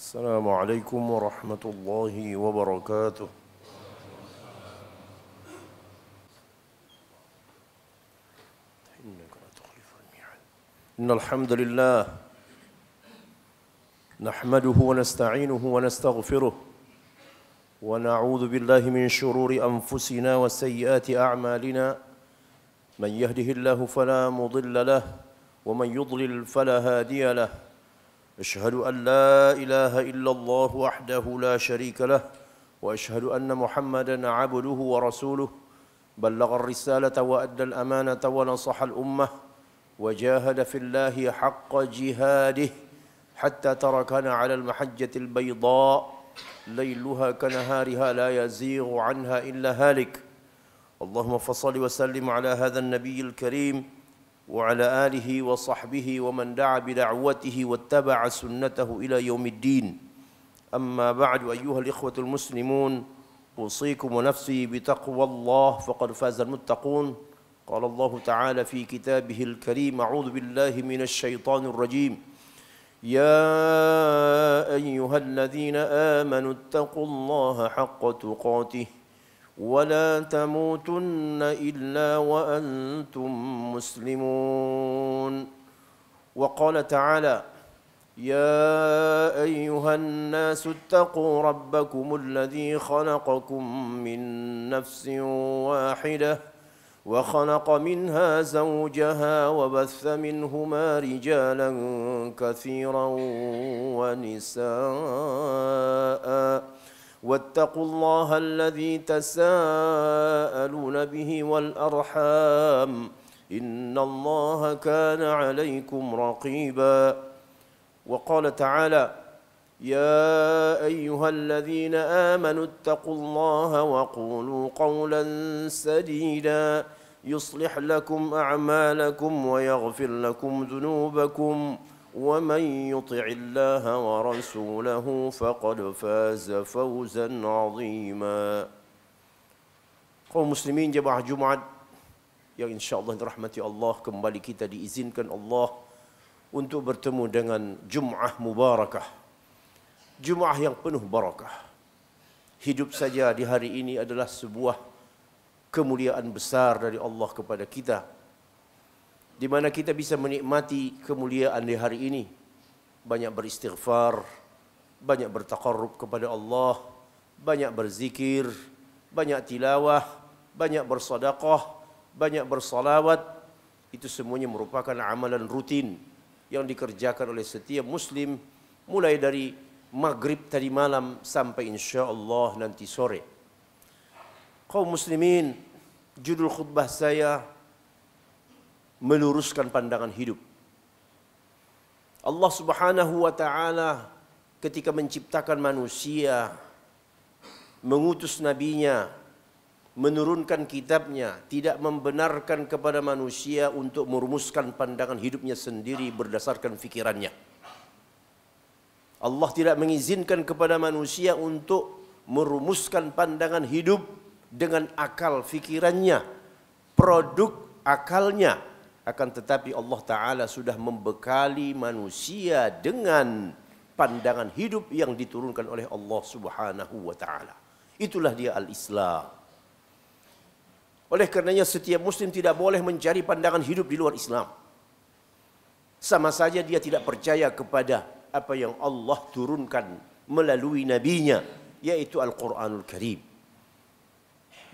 السلام عليكم ورحمة الله وبركاته إنك لا تخلف إن الحمد لله نحمده ونستعينه ونستغفره ونعوذ بالله من شرور أنفسنا وسيئات أعمالنا من يهده الله فلا مضل له ومن يضلل فلا هادي له اشهد ان لا اله الا الله وحده لا شريك له واشهد ان محمدا عبده ورسوله بلغ الرساله وادى الامانه ونصح الامه وجاهد في الله حق جهاده حتى تركنا على المحجه البيضاء ليلها كنهارها لا يزيغ عنها الا هالك اللهم فصل وسلم على هذا النبي الكريم وعلى آله وصحبه ومن دعا بدعوته واتبع سنته إلى يوم الدين أما بعد أيها الإخوة المسلمون أوصيكم ونفسي بتقوى الله فقد فاز المتقون قال الله تعالى في كتابه الكريم أعوذ بالله من الشيطان الرجيم يا أيها الذين آمنوا اتقوا الله حق تقاته ولا تموتن الا وانتم مسلمون وقال تعالى يا ايها الناس اتقوا ربكم الذي خلقكم من نفس واحده وخلق منها زوجها وبث منهما رجالا كثيرا ونساء واتقوا الله الذي تساءلون به والأرحام إن الله كان عليكم رقيبا وقال تعالى يا أيها الذين آمنوا اتقوا الله وقولوا قولا سديدا يصلح لكم أعمالكم ويغفر لكم ذنوبكم ومن يطع الله ورسوله فقد فاز فوزا عظيما kaum muslimin jemaah Jumat yang الله dirahmati Allah kembali kita diizinkan Allah untuk bertemu dengan Jum'ah mubarakah Jum'ah yang penuh barakah hidup saja di hari ini adalah sebuah kemuliaan besar dari Allah kepada kita di mana kita bisa menikmati kemuliaan di hari ini. Banyak beristighfar, banyak bertaqarrub kepada Allah, banyak berzikir, banyak tilawah, banyak bersadaqah, banyak bersalawat. Itu semuanya merupakan amalan rutin yang dikerjakan oleh setiap muslim mulai dari maghrib tadi malam sampai insya Allah nanti sore. kau muslimin, judul khutbah saya meluruskan pandangan hidup. Allah Subhanahu wa taala ketika menciptakan manusia mengutus nabinya menurunkan kitabnya tidak membenarkan kepada manusia untuk merumuskan pandangan hidupnya sendiri berdasarkan fikirannya. Allah tidak mengizinkan kepada manusia untuk merumuskan pandangan hidup dengan akal fikirannya, produk akalnya, akan tetapi Allah taala sudah membekali manusia dengan pandangan hidup yang diturunkan oleh Allah Subhanahu wa taala. Itulah dia al-Islam. Oleh karenanya setiap muslim tidak boleh mencari pandangan hidup di luar Islam. Sama saja dia tidak percaya kepada apa yang Allah turunkan melalui nabinya yaitu Al-Qur'anul Karim.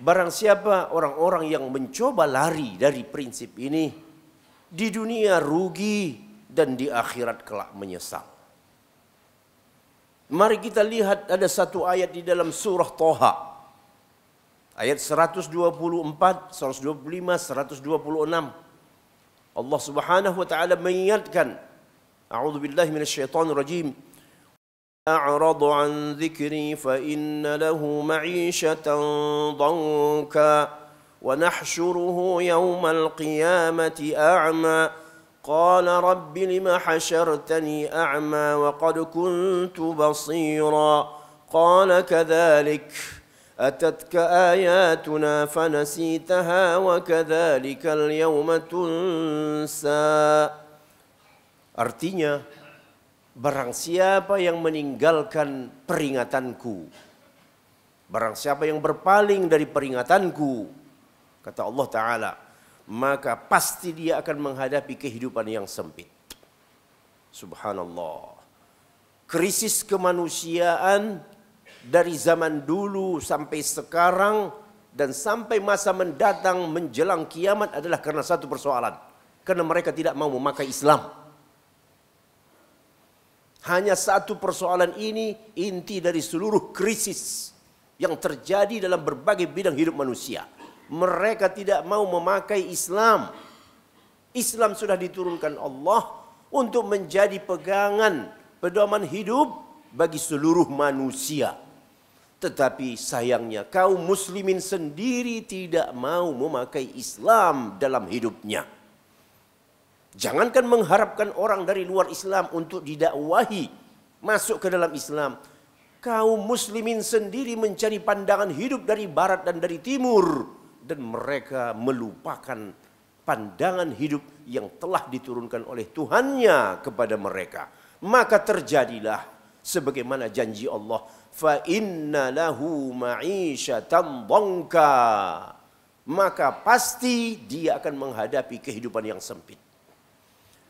Barang siapa orang-orang yang mencoba lari dari prinsip ini, di dunia rugi dan di akhirat kelak menyesal. Mari kita lihat ada satu ayat di dalam surah Toha. Ayat 124, 125, 126. Allah Subhanahu wa taala mengingatkan, A'udhu billahi rajim. أعرض عن ذكري فإن له معيشة ضنكا ونحشره يوم القيامة أعمى قال رب لم حشرتني أعمى وقد كنت بصيرا قال كذلك أتتك آياتنا فنسيتها وكذلك اليوم تنسى Artinya, barang siapa yang meninggalkan peringatanku, barang siapa yang berpaling dari peringatanku, Kata Allah Ta'ala, maka pasti dia akan menghadapi kehidupan yang sempit. Subhanallah. Krisis kemanusiaan dari zaman dulu sampai sekarang dan sampai masa mendatang menjelang kiamat adalah karena satu persoalan. Karena mereka tidak mau memakai Islam. Hanya satu persoalan ini inti dari seluruh krisis yang terjadi dalam berbagai bidang hidup manusia mereka tidak mau memakai Islam. Islam sudah diturunkan Allah untuk menjadi pegangan pedoman hidup bagi seluruh manusia. Tetapi sayangnya kaum muslimin sendiri tidak mau memakai Islam dalam hidupnya. Jangankan mengharapkan orang dari luar Islam untuk didakwahi masuk ke dalam Islam. Kaum muslimin sendiri mencari pandangan hidup dari barat dan dari timur dan mereka melupakan pandangan hidup yang telah diturunkan oleh Tuhannya kepada mereka. Maka terjadilah sebagaimana janji Allah, fa inna lahu Maka pasti dia akan menghadapi kehidupan yang sempit.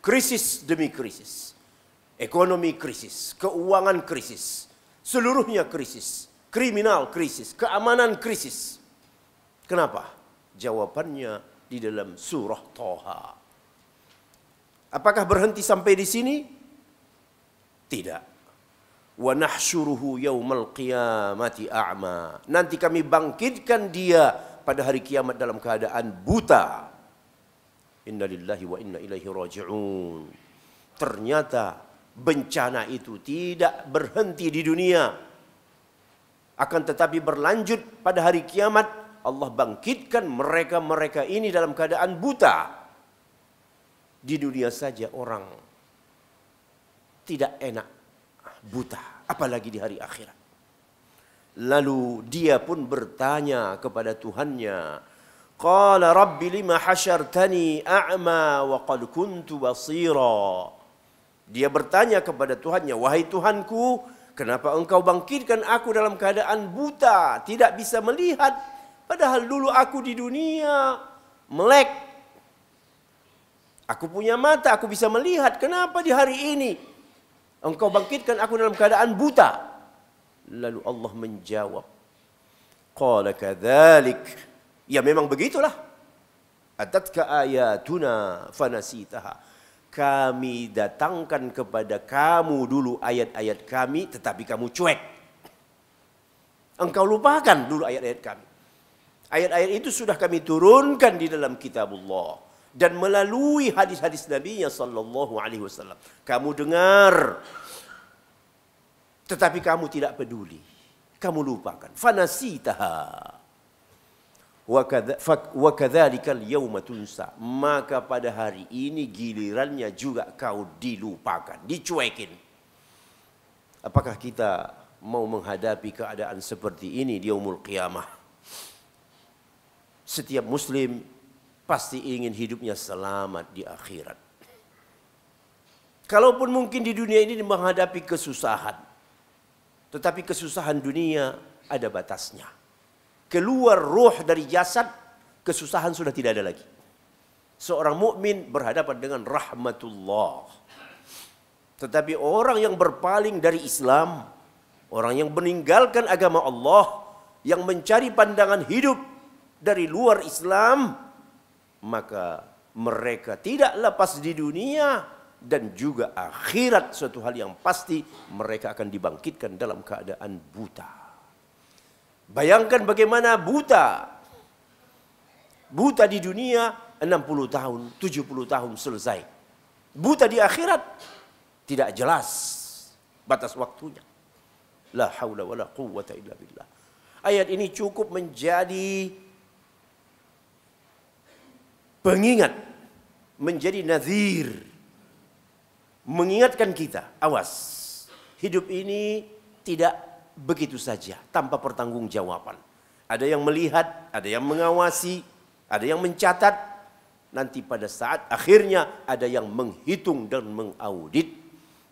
Krisis demi krisis. Ekonomi krisis, keuangan krisis, seluruhnya krisis, kriminal krisis, keamanan krisis. Kenapa? Jawabannya di dalam surah Toha. Apakah berhenti sampai di sini? Tidak. وَنَحْشُرُهُ يَوْمَ الْقِيَامَةِ أَعْمَى Nanti kami bangkitkan dia pada hari kiamat dalam keadaan buta. Inna lillahi wa inna ilaihi raji'un. Ternyata bencana itu tidak berhenti di dunia. Akan tetapi berlanjut pada hari kiamat Allah bangkitkan mereka-mereka ini dalam keadaan buta. Di dunia saja orang tidak enak buta, apalagi di hari akhirat. Lalu dia pun bertanya kepada Tuhannya, Qala Rabbi lima hasyartani a'ma wa qad kuntu basira. Dia bertanya kepada Tuhannya, wahai Tuhanku, kenapa engkau bangkitkan aku dalam keadaan buta, tidak bisa melihat Padahal dulu aku di dunia melek. Aku punya mata, aku bisa melihat. Kenapa di hari ini engkau bangkitkan aku dalam keadaan buta? Lalu Allah menjawab. Qala kadzalik. Ya memang begitulah. Atatka ayatuna fanasitaha. Kami datangkan kepada kamu dulu ayat-ayat kami tetapi kamu cuek. Engkau lupakan dulu ayat-ayat kami. Ayat-ayat itu sudah kami turunkan di dalam kitabullah dan melalui hadis-hadis Nabi sallallahu alaihi wasallam. Kamu dengar tetapi kamu tidak peduli. Kamu lupakan. Fanasitaha. Maka pada hari ini gilirannya juga kau dilupakan, dicuekin. Apakah kita mau menghadapi keadaan seperti ini di umur qiyamah? Setiap muslim pasti ingin hidupnya selamat di akhirat. Kalaupun mungkin di dunia ini menghadapi kesusahan. Tetapi kesusahan dunia ada batasnya. Keluar roh dari jasad, kesusahan sudah tidak ada lagi. Seorang mukmin berhadapan dengan rahmatullah. Tetapi orang yang berpaling dari Islam, orang yang meninggalkan agama Allah, yang mencari pandangan hidup dari luar Islam, maka mereka tidak lepas di dunia dan juga akhirat suatu hal yang pasti mereka akan dibangkitkan dalam keadaan buta. Bayangkan bagaimana buta. Buta di dunia 60 tahun, 70 tahun selesai. Buta di akhirat tidak jelas batas waktunya. La haula wala quwwata illa billah. Ayat ini cukup menjadi pengingat menjadi nazir mengingatkan kita awas hidup ini tidak begitu saja tanpa pertanggungjawaban ada yang melihat ada yang mengawasi ada yang mencatat nanti pada saat akhirnya ada yang menghitung dan mengaudit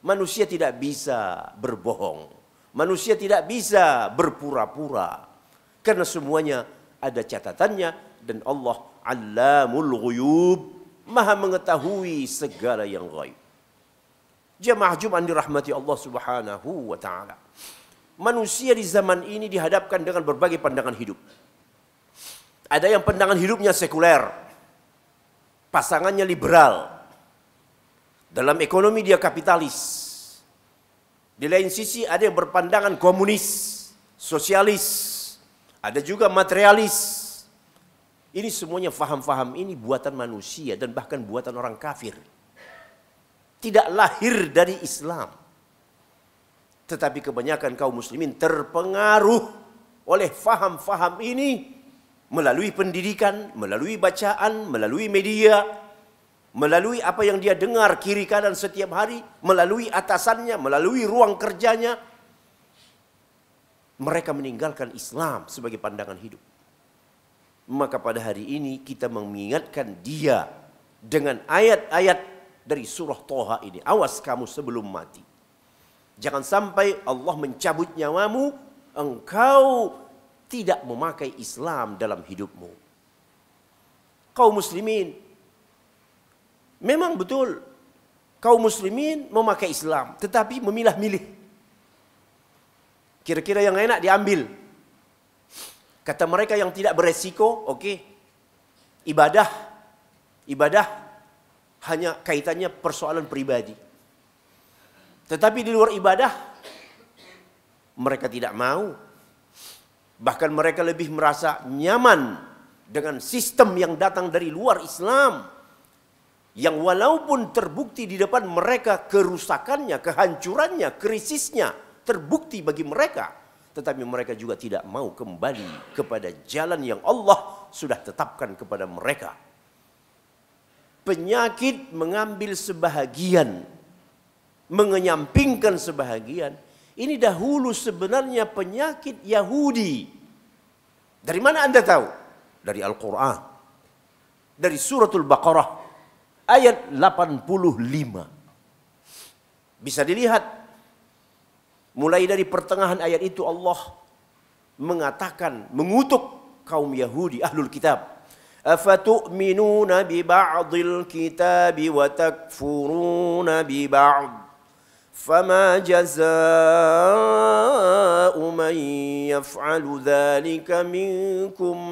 manusia tidak bisa berbohong manusia tidak bisa berpura-pura karena semuanya ada catatannya dan Allah Allamul ghuyub, Maha mengetahui segala yang gaib. Jemaah Jumat dirahmati Allah Subhanahu wa taala. Manusia di zaman ini dihadapkan dengan berbagai pandangan hidup. Ada yang pandangan hidupnya sekuler. Pasangannya liberal. Dalam ekonomi dia kapitalis. Di lain sisi ada yang berpandangan komunis, sosialis, ada juga materialis, ini semuanya faham-faham ini buatan manusia dan bahkan buatan orang kafir. Tidak lahir dari Islam. Tetapi kebanyakan kaum muslimin terpengaruh oleh faham-faham ini melalui pendidikan, melalui bacaan, melalui media, melalui apa yang dia dengar kiri kanan setiap hari, melalui atasannya, melalui ruang kerjanya. Mereka meninggalkan Islam sebagai pandangan hidup. Maka pada hari ini kita mengingatkan dia dengan ayat-ayat dari surah Toha ini. Awas kamu sebelum mati. Jangan sampai Allah mencabut nyawamu, engkau tidak memakai Islam dalam hidupmu. Kau muslimin, memang betul kau muslimin memakai Islam, tetapi memilah-milih. Kira-kira yang enak diambil, Kata mereka yang tidak beresiko, oke. Okay. Ibadah, ibadah hanya kaitannya persoalan pribadi. Tetapi di luar ibadah, mereka tidak mau. Bahkan mereka lebih merasa nyaman dengan sistem yang datang dari luar Islam. Yang walaupun terbukti di depan mereka kerusakannya, kehancurannya, krisisnya, terbukti bagi mereka. Tetapi mereka juga tidak mau kembali kepada jalan yang Allah sudah tetapkan kepada mereka. Penyakit mengambil sebahagian, mengenyampingkan sebahagian. Ini dahulu sebenarnya penyakit Yahudi. Dari mana Anda tahu? Dari Al-Quran. Dari suratul Baqarah ayat 85. Bisa dilihat Mulai dari pertengahan ayat itu Allah mengatakan, mengutuk kaum Yahudi, ahlul kitab. Afatu'minuna bi ba'dil kitabi wa takfuruna bi ba'd. فما جزاء من يفعل ذلك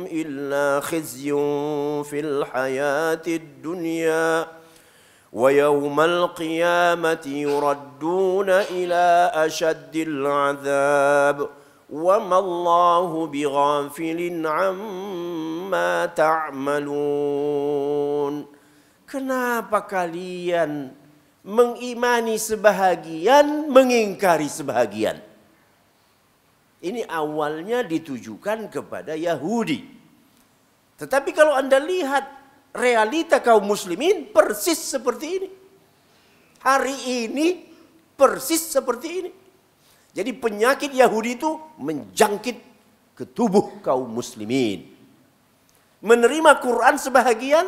illa khizyun fil في الحياة dunya. ويوم القيامة يردون إلى أشد العذاب وما الله بغافل عما تعملون Kenapa kalian mengimani sebahagian, mengingkari sebahagian? Ini awalnya ditujukan kepada Yahudi. Tetapi kalau Anda lihat realita kaum muslimin persis seperti ini. Hari ini persis seperti ini. Jadi penyakit Yahudi itu menjangkit ke tubuh kaum muslimin. Menerima Quran sebahagian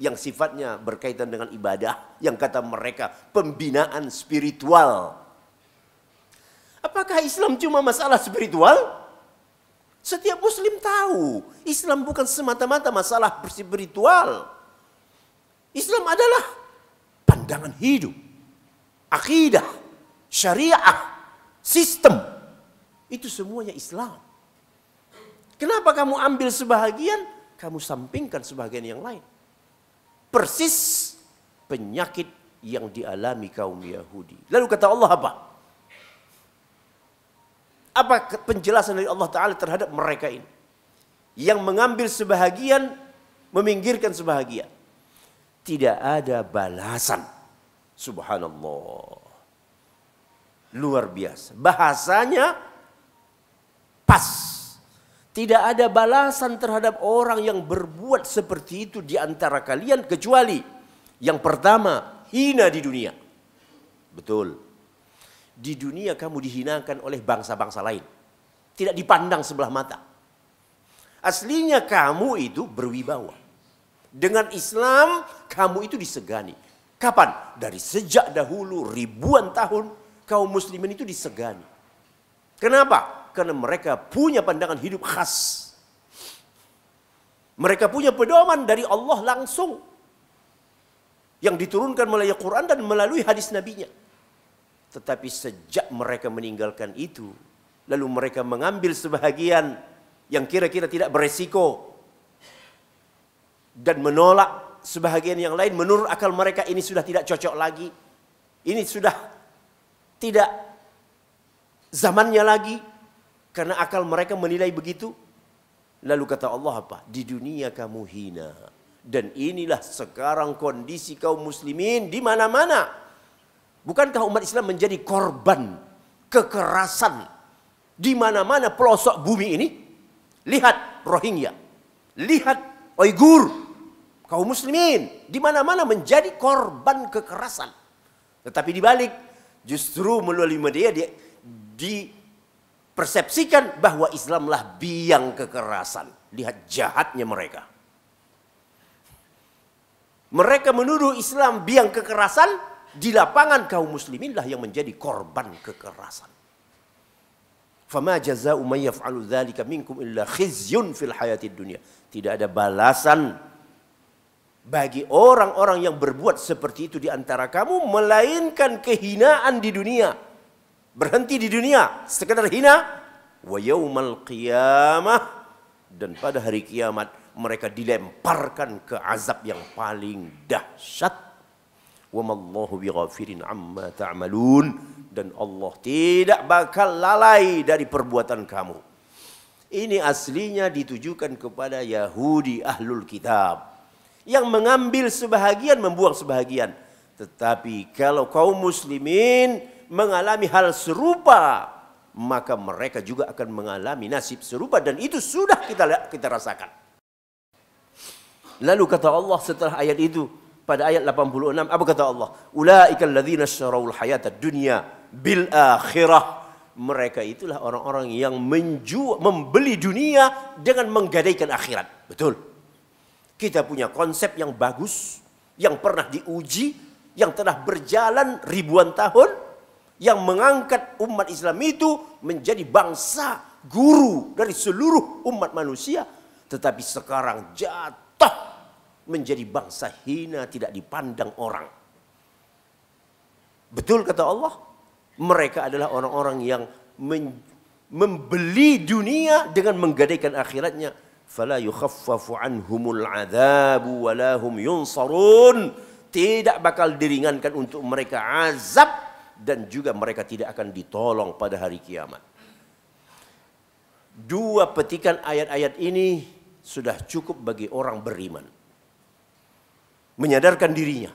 yang sifatnya berkaitan dengan ibadah. Yang kata mereka pembinaan spiritual. Apakah Islam cuma masalah spiritual? Setiap muslim tahu, Islam bukan semata-mata masalah spiritual. Islam adalah pandangan hidup, akidah, syariah, sistem. Itu semuanya Islam. Kenapa kamu ambil sebahagian, kamu sampingkan sebahagian yang lain. Persis penyakit yang dialami kaum Yahudi. Lalu kata Allah apa? Apa penjelasan dari Allah Ta'ala terhadap mereka ini? Yang mengambil sebahagian, meminggirkan sebahagian. Tidak ada balasan. Subhanallah. Luar biasa. Bahasanya pas. Tidak ada balasan terhadap orang yang berbuat seperti itu di antara kalian kecuali yang pertama hina di dunia. Betul di dunia kamu dihinakan oleh bangsa-bangsa lain. Tidak dipandang sebelah mata. Aslinya kamu itu berwibawa. Dengan Islam kamu itu disegani. Kapan? Dari sejak dahulu ribuan tahun kaum muslimin itu disegani. Kenapa? Karena mereka punya pandangan hidup khas. Mereka punya pedoman dari Allah langsung. Yang diturunkan melalui Quran dan melalui hadis nabinya. nya tetapi sejak mereka meninggalkan itu, lalu mereka mengambil sebahagian yang kira-kira tidak beresiko dan menolak sebahagian yang lain menurut akal mereka ini sudah tidak cocok lagi. Ini sudah tidak zamannya lagi karena akal mereka menilai begitu. Lalu kata Allah apa? Di dunia kamu hina. Dan inilah sekarang kondisi kaum muslimin di mana-mana. Bukankah umat Islam menjadi korban kekerasan di mana-mana pelosok bumi ini? Lihat Rohingya, lihat Uyghur, kaum muslimin di mana-mana menjadi korban kekerasan. Tetapi dibalik justru melalui media dia dipersepsikan bahwa Islamlah biang kekerasan. Lihat jahatnya mereka. Mereka menuduh Islam biang kekerasan di lapangan kaum musliminlah yang menjadi korban kekerasan. Fama jaza umayyaf yaf'alu dzalika minkum illa khizyun fil hayatid dunia. Tidak ada balasan bagi orang-orang yang berbuat seperti itu di antara kamu melainkan kehinaan di dunia. Berhenti di dunia, sekedar hina wa yaumal qiyamah dan pada hari kiamat mereka dilemparkan ke azab yang paling dahsyat Wamallahu bighafirin amma ta'malun dan Allah tidak bakal lalai dari perbuatan kamu. Ini aslinya ditujukan kepada Yahudi ahlul kitab yang mengambil sebahagian membuang sebahagian. Tetapi kalau kaum muslimin mengalami hal serupa maka mereka juga akan mengalami nasib serupa dan itu sudah kita kita rasakan. Lalu kata Allah setelah ayat itu, pada ayat 86 apa kata Allah? Ulaikal ladzina syarawul hayatad dunya bil akhirah. Mereka itulah orang-orang yang menjual, membeli dunia dengan menggadaikan akhirat. Betul. Kita punya konsep yang bagus, yang pernah diuji, yang telah berjalan ribuan tahun, yang mengangkat umat Islam itu menjadi bangsa guru dari seluruh umat manusia. Tetapi sekarang jatuh menjadi bangsa hina tidak dipandang orang. Betul kata Allah, mereka adalah orang-orang yang membeli dunia dengan menggadaikan akhiratnya. Fala yukhaffafu anhumul adzabu walahum yunsarun. Tidak bakal diringankan untuk mereka azab dan juga mereka tidak akan ditolong pada hari kiamat. Dua petikan ayat-ayat ini sudah cukup bagi orang beriman menyadarkan dirinya.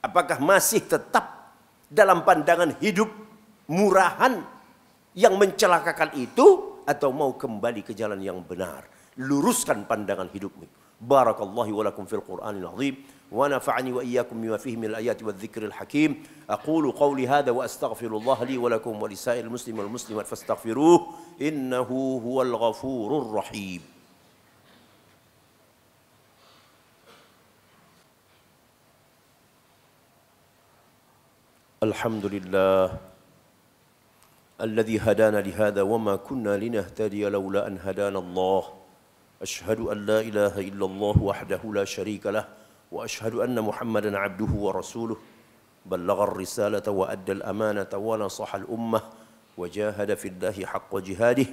Apakah masih tetap dalam pandangan hidup murahan yang mencelakakan itu atau mau kembali ke jalan yang benar? Luruskan pandangan hidupmu. Barakallahu wa lakum fil Qur'anil Azim wa nafa'ani wa iyyakum bima fihi min ayati wadh-dhikril hakim. Aqulu qawli hadha wa astaghfirullah li wa lakum wa lisa'il muslimin wal muslimat fastaghfiruhu innahu huwal ghafurur rahim. الحمد لله الذي هدانا لهذا وما كنا لنهتدي لولا أن هدانا الله أشهد أن لا إله إلا الله وحده لا شريك له وأشهد أن محمدا عبده ورسوله بلغ الرسالة وأدى الأمانة ونصح الأمة وجاهد في الله حق جهاده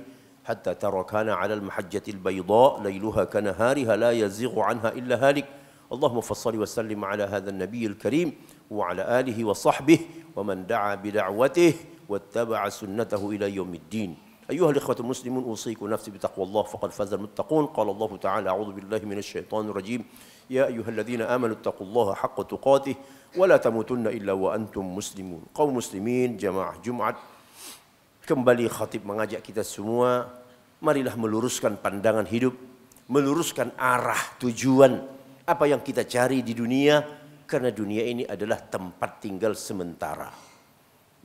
حتى تركنا على المحجة البيضاء ليلها كنهارها لا يزيغ عنها إلا هالك اللهم فصل وسلم على هذا النبي الكريم وعلى آله وصحبه ومن دعا بدعوته واتبع سنته إلى يوم الدين أيها الإخوة المسلمون أوصيكم نفسي بتقوى الله فقد فاز المتقون قال الله تعالى أعوذ بالله من الشيطان الرجيم يا أيها الذين آمنوا اتقوا الله حق تقاته ولا تموتن إلا وأنتم مسلمون قوم مسلمين جماعة جمعة kembali khatib mengajak kita semua marilah meluruskan pandangan hidup meluruskan arah tujuan apa yang kita cari di dunia Karena dunia ini adalah tempat tinggal sementara.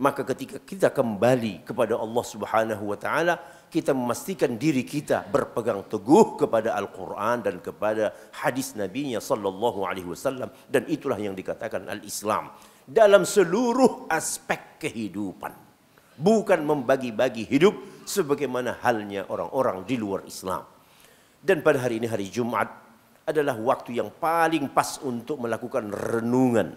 Maka ketika kita kembali kepada Allah Subhanahu wa taala, kita memastikan diri kita berpegang teguh kepada Al-Qur'an dan kepada hadis Nabi-Nya sallallahu alaihi wasallam dan itulah yang dikatakan al-Islam dalam seluruh aspek kehidupan. Bukan membagi-bagi hidup sebagaimana halnya orang-orang di luar Islam. Dan pada hari ini hari Jumat adalah waktu yang paling pas untuk melakukan renungan.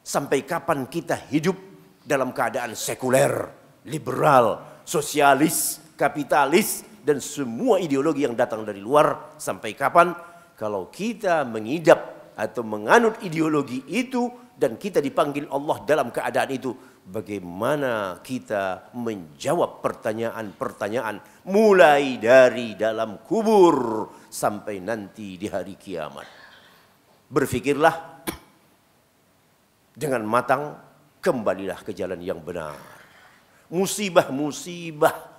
Sampai kapan kita hidup dalam keadaan sekuler, liberal, sosialis, kapitalis, dan semua ideologi yang datang dari luar sampai kapan? Kalau kita mengidap atau menganut ideologi itu, dan kita dipanggil Allah dalam keadaan itu bagaimana kita menjawab pertanyaan-pertanyaan mulai dari dalam kubur sampai nanti di hari kiamat berfikirlah dengan matang kembalilah ke jalan yang benar musibah-musibah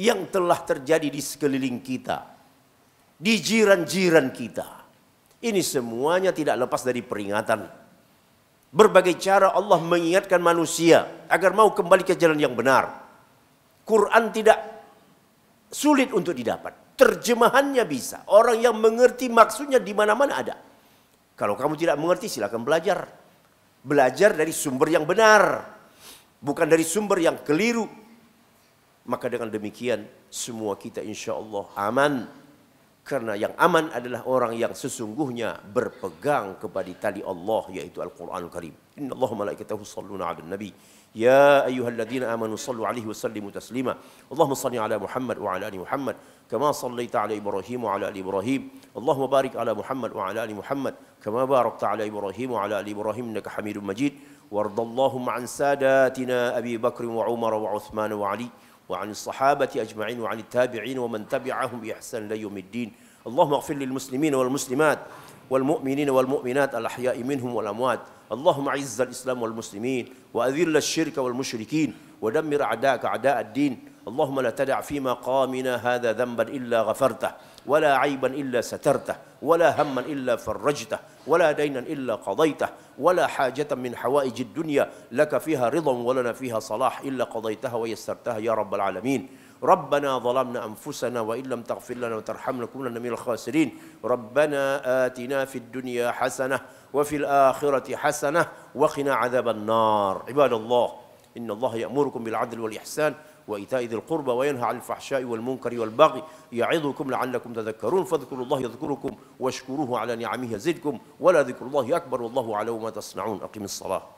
yang telah terjadi di sekeliling kita di jiran-jiran kita ini semuanya tidak lepas dari peringatan Berbagai cara Allah mengingatkan manusia agar mau kembali ke jalan yang benar. Quran tidak sulit untuk didapat. Terjemahannya bisa. Orang yang mengerti maksudnya di mana-mana ada. Kalau kamu tidak mengerti silakan belajar. Belajar dari sumber yang benar. Bukan dari sumber yang keliru. Maka dengan demikian semua kita insya Allah aman. Karena yang aman adalah orang yang sesungguhnya berpegang kepada tali Allah yaitu Al-Qur'anul Karim. Allah Innallaha malaikatahu yusholluna 'alan nabi. Ya ayyuhalladzina amanu shollu 'alaihi wa sallimu taslima. Allahumma Salli 'ala Muhammad wa 'ala ali Muhammad kama shallaita 'ala Ibrahim wa 'ala ali Ibrahim. Allahumma barik 'ala Muhammad wa 'ala ali Muhammad kama barakta 'ala Ibrahim wa 'ala ali Ibrahim innaka Hamidum Majid. Wardallahu 'an sadatina Abi Bakr wa Umar wa Utsman wa Ali. وعن الصحابة أجمعين وعن التابعين ومن تبعهم بإحسان ليوم الدين اللهم اغفر للمسلمين والمسلمات والمؤمنين والمؤمنات الأحياء منهم والأموات اللهم عز الإسلام والمسلمين وأذل الشرك والمشركين ودمر أعداءك أعداء الدين اللهم لا تدع في مقامنا هذا ذنبا إلا غفرته ولا عيبا إلا سترته ولا هما إلا فرجته ولا دينا إلا قضيته ولا حاجة من حوائج الدنيا لك فيها رضا ولنا فيها صلاح إلا قضيتها ويسرتها يا رب العالمين ربنا ظلمنا أنفسنا وإن لم تغفر لنا وترحمنا لنكونن من الخاسرين ربنا آتنا في الدنيا حسنة وفي الآخرة حسنة وقنا عذاب النار عباد الله إن الله يأمركم بالعدل والإحسان وإيتاء ذي القربى وينهى عن الفحشاء والمنكر والبغي يعظكم لعلكم تذكرون فاذكروا الله يذكركم واشكروه على نعمه يزدكم ولا ذكر الله أكبر والله على ما تصنعون أقم الصلاة